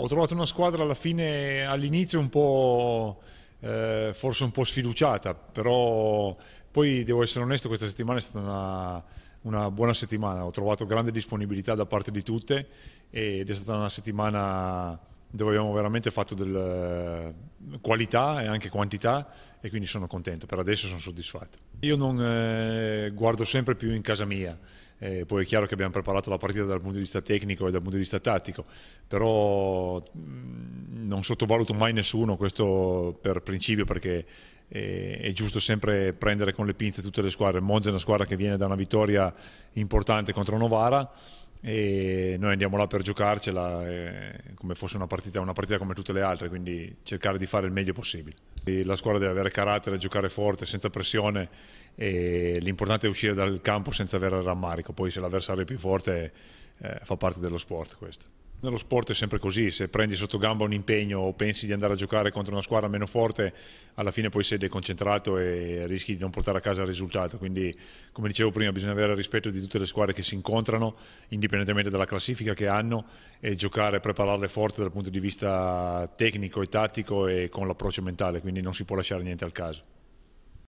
Ho trovato una squadra alla fine, all'inizio un po', eh, forse un po' sfiduciata, però poi devo essere onesto, questa settimana è stata una, una, buona settimana, ho trovato grande disponibilità da parte di tutte ed è stata una settimana dove abbiamo veramente fatto del qualità e anche quantità e quindi sono contento, per adesso sono soddisfatto. Io non eh, guardo sempre più in casa mia, eh, poi è chiaro che abbiamo preparato la partita dal punto di vista tecnico e dal punto di vista tattico, però mm, non sottovaluto mai nessuno, questo per principio perché eh, è giusto sempre prendere con le pinze tutte le squadre. Monza è una squadra che viene da una vittoria importante contro Novara, e noi andiamo là per giocarcela come fosse una partita, una partita, come tutte le altre, quindi cercare di fare il meglio possibile. la squadra deve avere carattere, giocare forte, senza pressione l'importante è uscire dal campo senza avere il rammarico, poi se l'avversario è più forte eh, fa parte dello sport questo. Nello sport è sempre così, se prendi sotto gamba un impegno o pensi di andare a giocare contro una squadra meno forte, alla fine poi sei deconcentrato e rischi di non portare a casa il risultato. Quindi, come dicevo prima, bisogna avere rispetto di tutte le squadre che si incontrano, indipendentemente dalla classifica che hanno, e giocare, e prepararle forte dal punto di vista tecnico e tattico e con l'approccio mentale, quindi non si può lasciare niente al caso.